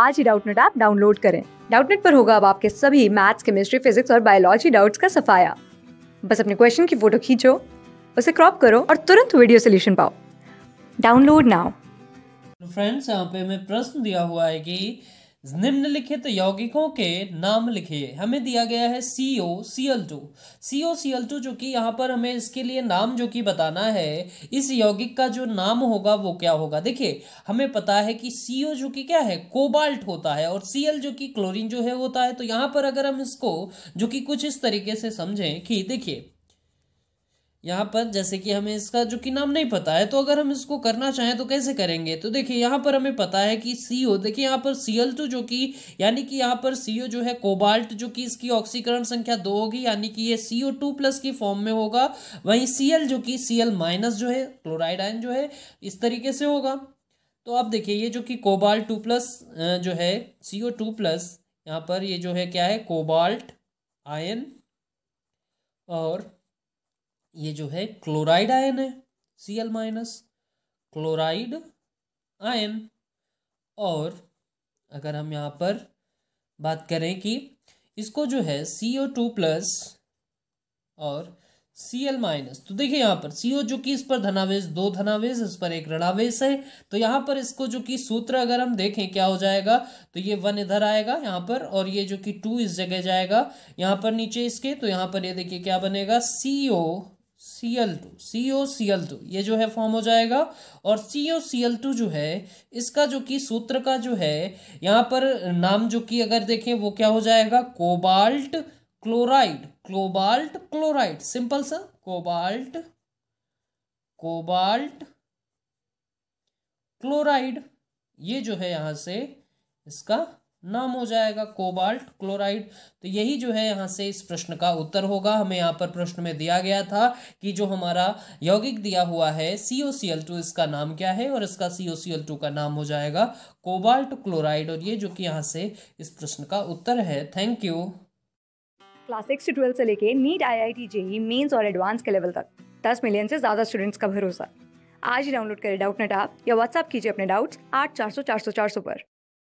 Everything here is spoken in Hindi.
आज ही डाउटनेट ऐप डाउनलोड करें डाउटनेट पर होगा अब आपके सभी मैथ्स केमिस्ट्री फिजिक्स और बायोलॉजी डाउट्स का सफाया बस अपने क्वेश्चन की फोटो खींचो उसे क्रॉप करो और तुरंत वीडियो सोल्यूशन पाओ डाउनलोड नाउ फ्रेंड्स यहाँ पे हमें प्रश्न दिया हुआ है कि निम्नलिखित यौगिकों के नाम लिखिए हमें दिया गया है C O C L two C O C L two जो कि यहाँ पर हमें इसके लिए नाम जो कि बताना है इस यौगिक का जो नाम होगा वो क्या होगा देखिए हमें पता है कि सी ओ जो कि क्या है कोबाल्ट होता है और सी एल जो कि क्लोरीन जो है होता है तो यहाँ पर अगर हम इसको जो कि कुछ इस तरीके से समझें कि देखिए यहाँ पर जैसे कि हमें इसका जो कि नाम नहीं पता है तो अगर हम इसको करना चाहें तो कैसे करेंगे तो देखिए यहाँ पर हमें पता है कि सी ओ देखिए यहाँ पर सी एल टू जो कि यानी कि यहाँ पर सी ओ जो है कोबाल्ट जो कि इसकी ऑक्सीकरण संख्या दो होगी यानी कि ये सी ओ टू प्लस की फॉर्म में होगा वहीं सी एल जो कि सी एल माइनस जो है क्लोराइड आयन जो है इस तरीके से होगा तो आप देखिए ये जो कि कोबाल्ट टू प्लस जो है सी ओ टू प्लस यहाँ पर ये जो है क्या है कोबाल्ट आयन और ये जो है क्लोराइड आयन है C L minus chloride ion और अगर हम यहाँ पर बात करें कि इसको जो है सी ओ टू प्लस और सी एल माइनस तो देखिए यहाँ पर सी ओ जो कि इस पर धनावेश दो धनावेश इस पर एक ऋणावेश है तो यहाँ पर इसको जो कि सूत्र अगर हम देखें क्या हो जाएगा तो ये वन इधर आएगा यहाँ पर और ये जो कि टू इस जगह जाएगा यहाँ पर नीचे इसके तो यहाँ पर ये देखिए क्या बनेगा C O C L two C O C L two ये जो है फॉर्म हो जाएगा और सी ओ सी एल टू जो है इसका जो कि सूत्र का जो है यहाँ पर नाम जो कि अगर देखें वो क्या हो जाएगा cobalt chloride cobalt chloride simple सा कोबाल्ट कोबाल्ट क्लोराइड ये जो है यहां से इसका नाम हो जाएगा कोबाल्ट क्लोराइड तो यही जो है यहाँ से इस प्रश्न का उत्तर होगा हमें यहाँ पर प्रश्न में दिया गया था कि जो हमारा यौगिक दिया हुआ है C O C L to इसका नाम क्या है और इसका सी ओ सी एल टू का नाम हो जाएगा कोबाल्ट क्लोराइड और ये जो कि यहाँ से इस प्रश्न का उत्तर है थैंक यू क्लास सिक्स से ट्वेल्थ से लेके NEET I I T J mains और एडवांस के लेवल तक दस मिलियन से ज़्यादा स्टूडेंट्स का भरोसा आज ही डाउनलोड करें डाउट नेट या व्हाट्सअप कीजिए अपने डाउट्स आठ चार सौ चार सौ चार सौ पर